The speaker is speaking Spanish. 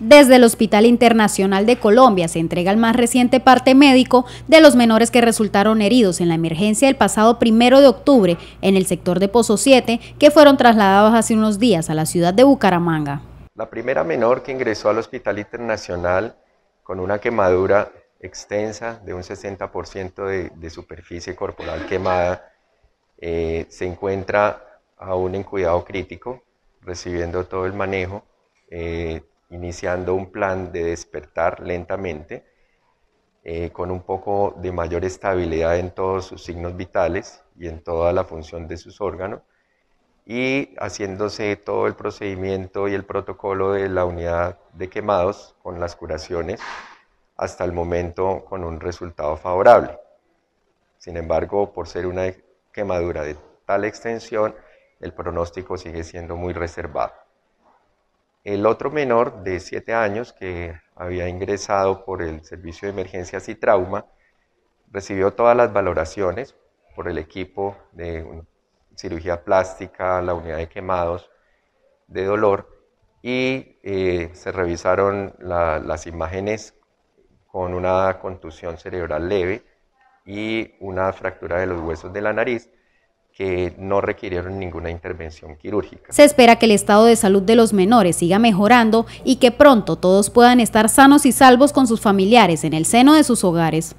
Desde el Hospital Internacional de Colombia se entrega el más reciente parte médico de los menores que resultaron heridos en la emergencia del pasado primero de octubre en el sector de Pozo 7, que fueron trasladados hace unos días a la ciudad de Bucaramanga. La primera menor que ingresó al Hospital Internacional con una quemadura extensa de un 60% de, de, superficie corporal quemada eh, se encuentra aún en cuidado crítico, recibiendo todo el manejo. Eh, iniciando un plan de despertar lentamente, eh, con un poco de mayor estabilidad en todos sus signos vitales y en toda la función de sus órganos, y haciéndose todo el procedimiento y el protocolo de la unidad de quemados con las curaciones hasta el momento con un resultado favorable. Sin embargo, por ser una quemadura de tal extensión, el pronóstico sigue siendo muy reservado. El otro menor de 7 años que había ingresado por el servicio de emergencias y trauma recibió todas las valoraciones por el equipo de cirugía plástica, la unidad de quemados, de dolor y eh, se revisaron las imágenes con una contusión cerebral leve y una fractura de los huesos de la nariz que no requirieron ninguna intervención quirúrgica. Se espera que el estado de salud de los menores siga mejorando y que pronto todos puedan estar sanos y salvos con sus familiares en el seno de sus hogares.